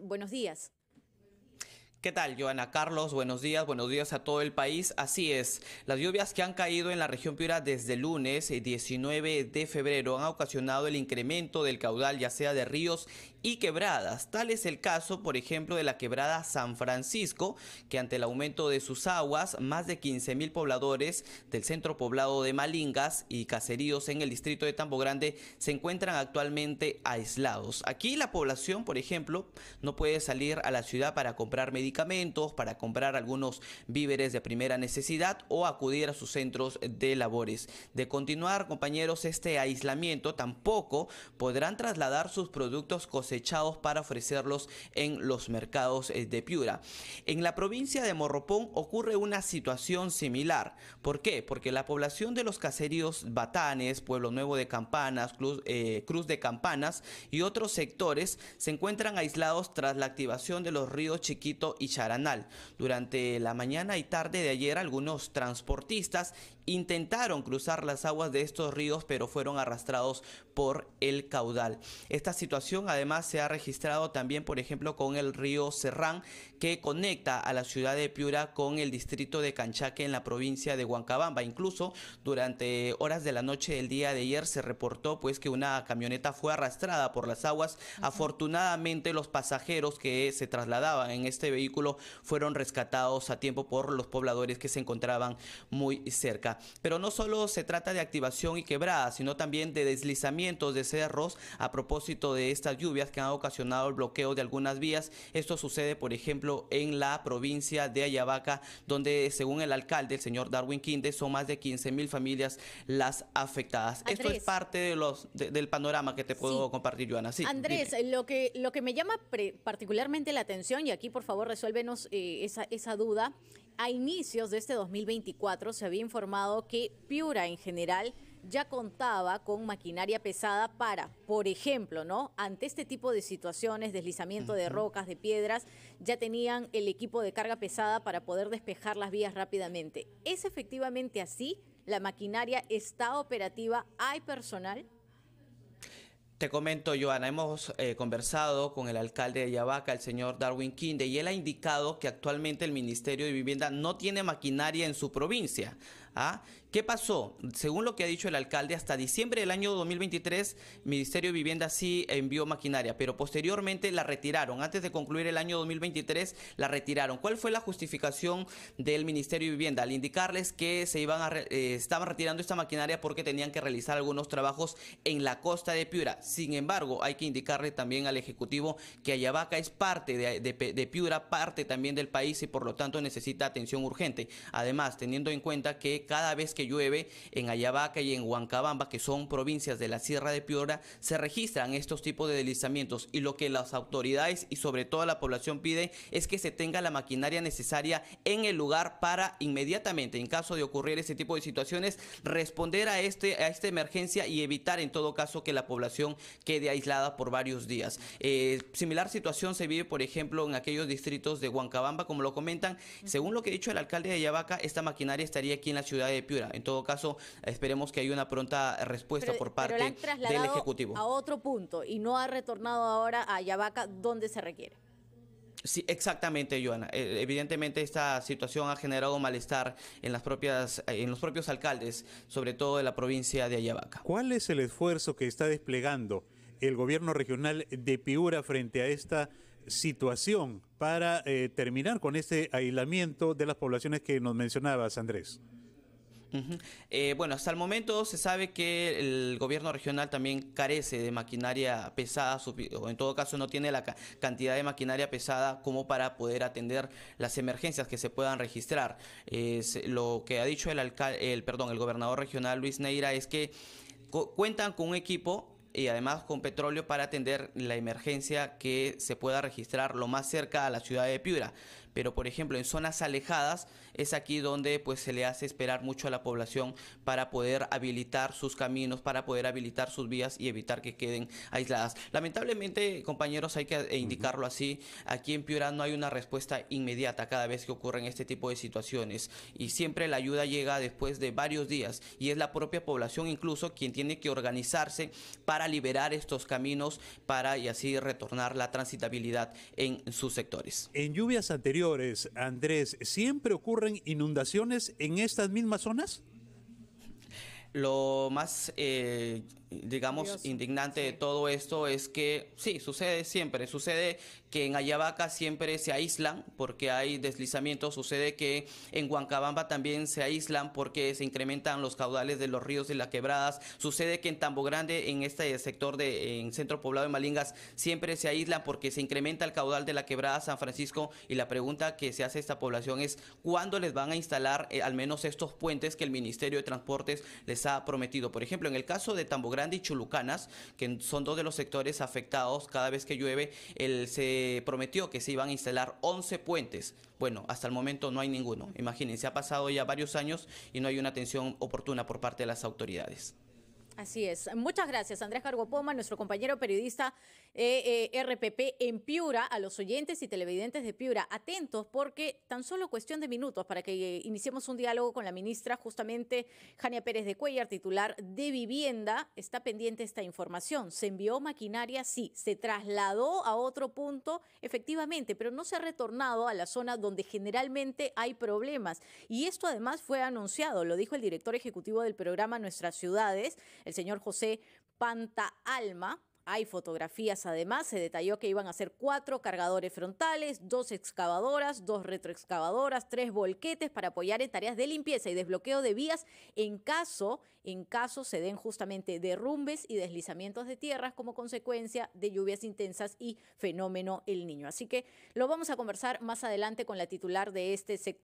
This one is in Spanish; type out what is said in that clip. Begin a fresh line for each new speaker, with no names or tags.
buenos días.
¿Qué tal, Joana Carlos? Buenos días, buenos días a todo el país. Así es, las lluvias que han caído en la región Piura desde el lunes 19 eh, de febrero han ocasionado el incremento del caudal, ya sea de ríos y quebradas. Tal es el caso, por ejemplo, de la quebrada San Francisco, que ante el aumento de sus aguas, más de 15 mil pobladores del centro poblado de Malingas y caseríos en el distrito de Tambo Grande se encuentran actualmente aislados. Aquí la población, por ejemplo, no puede salir a la ciudad para comprar medicamentos para comprar algunos víveres de primera necesidad o acudir a sus centros de labores. De continuar, compañeros, este aislamiento, tampoco podrán trasladar sus productos cosechados para ofrecerlos en los mercados eh, de Piura. En la provincia de Morropón ocurre una situación similar. ¿Por qué? Porque la población de los caseríos Batanes, Pueblo Nuevo de Campanas, Cruz, eh, de Campanas y otros sectores se encuentran aislados tras la activación de los ríos Chiquito Charanal. Durante la mañana y tarde de ayer algunos transportistas intentaron cruzar las aguas de estos ríos pero fueron arrastrados por el caudal. Esta situación además se ha registrado también por ejemplo con el río Serrán que conecta a la ciudad de Piura con el distrito de Canchaque en la provincia de Huancabamba. Incluso durante horas de la noche del día de ayer se reportó pues que una camioneta fue arrastrada por las aguas. Afortunadamente los pasajeros que se trasladaban en este vehículo fueron rescatados a tiempo por los pobladores que se encontraban muy cerca. Pero no solo se trata de activación y quebrada, sino también de deslizamientos de cerros a propósito de estas lluvias que han ocasionado el bloqueo de algunas vías. Esto sucede, por ejemplo, en la provincia de Ayabaca, donde según el alcalde, el señor Darwin Quinde, son más de 15 mil familias las afectadas. Esto es parte de los, del panorama que te puedo compartir, Joana. Sí, Andrés,
lo que, lo que me llama particularmente la atención, y aquí por favor resuélvenos eh, esa, esa duda. A inicios de este 2024 se había informado que Piura en general ya contaba con maquinaria pesada para, por ejemplo, ¿no? Ante este tipo de situaciones, deslizamiento de rocas, de piedras, ya tenían el equipo de carga pesada para poder despejar las vías rápidamente. ¿Es efectivamente así? ¿La maquinaria está operativa? ¿Hay personal?
Te comento, Joana, hemos eh, conversado con el alcalde de Yabaca, el señor Darwin Kinde, y él ha indicado que actualmente el Ministerio de Vivienda no tiene maquinaria en su provincia. ¿Ah? ¿Qué pasó? Según lo que ha dicho el alcalde, hasta diciembre del año 2023, Ministerio de Vivienda sí envió maquinaria, pero posteriormente la retiraron. Antes de concluir el año 2023, la retiraron. ¿Cuál fue la justificación del Ministerio de Vivienda al indicarles que se iban eh, estaban retirando esta maquinaria porque tenían que realizar algunos trabajos en la costa de Piura? Sin embargo, hay que indicarle también al Ejecutivo que Ayabaca es parte de, Piura, parte también del país y por lo tanto necesita atención urgente. Además, teniendo en cuenta que cada vez que llueve en Ayabaca y en Huancabamba, que son provincias de la Sierra de Piura, se registran estos tipos de deslizamientos y lo que las autoridades y sobre todo la población pide es que se tenga la maquinaria necesaria en el lugar para inmediatamente, en caso de ocurrir ese tipo de situaciones, responder a, este, a esta emergencia y evitar en todo caso que la población quede aislada por varios días. Eh, similar situación se vive, por ejemplo, en aquellos distritos de Huancabamba, como lo comentan. Según lo que ha dicho el alcalde de Yavaca, esta maquinaria estaría aquí en la ciudad de Piura. En todo caso, esperemos que haya una pronta respuesta por parte del Ejecutivo. A
otro punto y no ha retornado ahora a Ayabaca donde se requiere.
Sí, exactamente, Joana. Eh, evidentemente esta situación ha generado malestar en las propias, eh, en los propios alcaldes, sobre todo de la provincia de Ayabaca. ¿Cuál es el esfuerzo que está desplegando el gobierno regional de Piura frente a esta situación para eh, terminar con este aislamiento de las poblaciones que nos mencionabas, Andrés? Eh, bueno, hasta el momento se sabe que el gobierno regional también carece de maquinaria pesada, o en todo caso no tiene la cantidad de maquinaria pesada como para poder atender las emergencias que se puedan registrar. lo que ha dicho el, el, perdón, el gobernador regional Luis Neira es que cuentan con un equipo y además con petróleo para atender la emergencia que se pueda registrar lo más cerca a la ciudad de Piura. Pero por ejemplo en zonas alejadas es aquí donde pues se le hace esperar mucho a la población para poder habilitar sus caminos, para poder habilitar sus vías y evitar que queden aisladas. Lamentablemente compañeros hay que indicarlo así, aquí en Piura no hay una respuesta inmediata cada vez que ocurren este tipo de situaciones y siempre la ayuda llega después de varios días y es la propia población incluso quien tiene que organizarse para liberar estos caminos para y así retornar la transitabilidad en sus sectores. En lluvias anteriores, Andrés, ¿siempre ocurren inundaciones en estas mismas zonas? Lo más... Eh, digamos, indignante de todo esto es que, sí, sucede siempre, sucede que en Ayabaca siempre se aíslan porque hay deslizamientos, sucede que en Huancabamba también se aíslan porque se incrementan los caudales de los ríos y las quebradas, sucede que en Tambo Grande, en este sector de en centro poblado de Malingas, siempre se aíslan porque se incrementa el caudal de la quebrada San Francisco y la pregunta que se hace a esta población es ¿cuándo les van a instalar eh, al menos estos puentes que el Ministerio de Transportes les ha prometido? Por ejemplo, en el caso de Tambo Grande, de Chulucanas, que son dos de los sectores afectados cada vez que llueve. él se prometió que se iban a instalar 11 puentes. Bueno, hasta el momento no hay ninguno. Imagínense, ha pasado ya varios años y no hay una atención oportuna por parte de las autoridades.
Así es. Muchas gracias, Andrés Cargopoma, nuestro compañero periodista eh, eh, RPP en Piura, a los oyentes y televidentes de Piura. Atentos, porque tan solo cuestión de minutos para que eh, iniciemos un diálogo con la ministra, justamente Jania Pérez de Cuellar, titular de Vivienda. Está pendiente esta información. ¿Se envió maquinaria? Sí. ¿Se trasladó a otro punto? Efectivamente, pero no se ha retornado a la zona donde generalmente hay problemas. Y esto además fue anunciado, lo dijo el director ejecutivo del programa Nuestras Ciudades el señor José Panta Alma. Hay fotografías además, se detalló que iban a ser cuatro cargadores frontales, dos excavadoras, dos retroexcavadoras, tres volquetes para apoyar en tareas de limpieza y desbloqueo de vías en caso, en caso se den justamente derrumbes y deslizamientos de tierras como consecuencia de lluvias intensas y fenómeno el niño. Así que lo vamos a conversar más adelante con la titular de este sector.